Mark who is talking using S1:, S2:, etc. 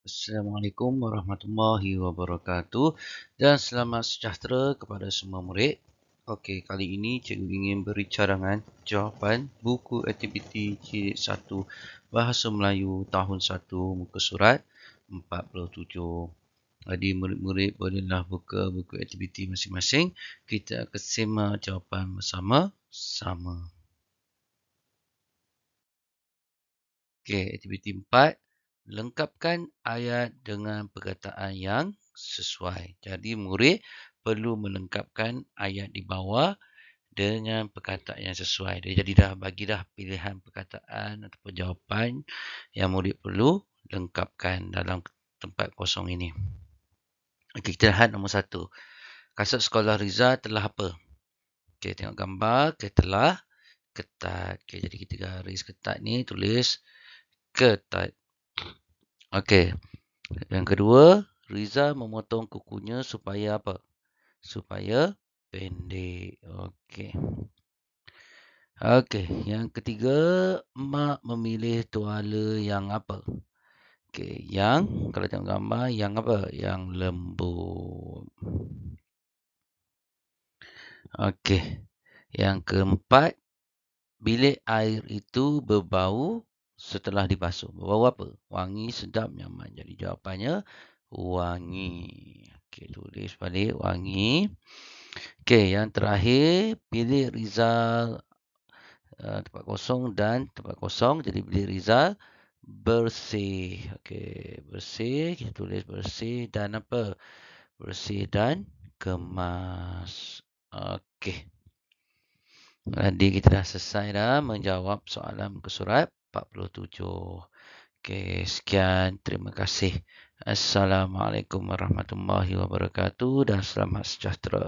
S1: Assalamualaikum warahmatullahi wabarakatuh dan selamat sejahtera kepada semua murid. Okey, kali ini cikgu ingin beri cadangan jawapan buku aktiviti jilid 1 Bahasa Melayu tahun 1 muka surat 47. Jadi murid-murid bolehlah buka buku aktiviti masing-masing. Kita akan sema jawapan bersama-sama. Okey, aktiviti 4 lengkapkan ayat dengan perkataan yang sesuai. Jadi murid perlu melengkapkan ayat di bawah dengan perkataan yang sesuai. Jadi dah bagi dah pilihan perkataan atau jawapan yang murid perlu lengkapkan dalam tempat kosong ini. Okey, kita lihat nombor satu. Kasut sekolah Riza telah apa? Okey, tengok gambar. Okey, telah ketat. Okey, jadi kita garis ketat ni tulis ketat. Okey. Yang kedua, Riza memotong kukunya supaya apa? Supaya pendek. Okey. Okey, yang ketiga, mak memilih tuala yang apa? Okey, yang kalau tengok gambar yang apa? Yang lembut. Okey. Yang keempat, bilik air itu berbau setelah dibasuh. Bau apa? Wangi sedap nyaman. Jadi jawapannya wangi. Okey, tulis balik wangi. Okey, yang terakhir pilih Rizal uh, tempat kosong dan tempat kosong. Jadi pilih Rizal bersih. Okey, bersih. Kita tulis bersih dan apa? Bersih dan kemas. Okey. Jadi kita dah selesai dah menjawab soalan muka surat 47. Okey, sekian. Terima kasih. Assalamualaikum warahmatullahi wabarakatuh dan selamat sejahtera.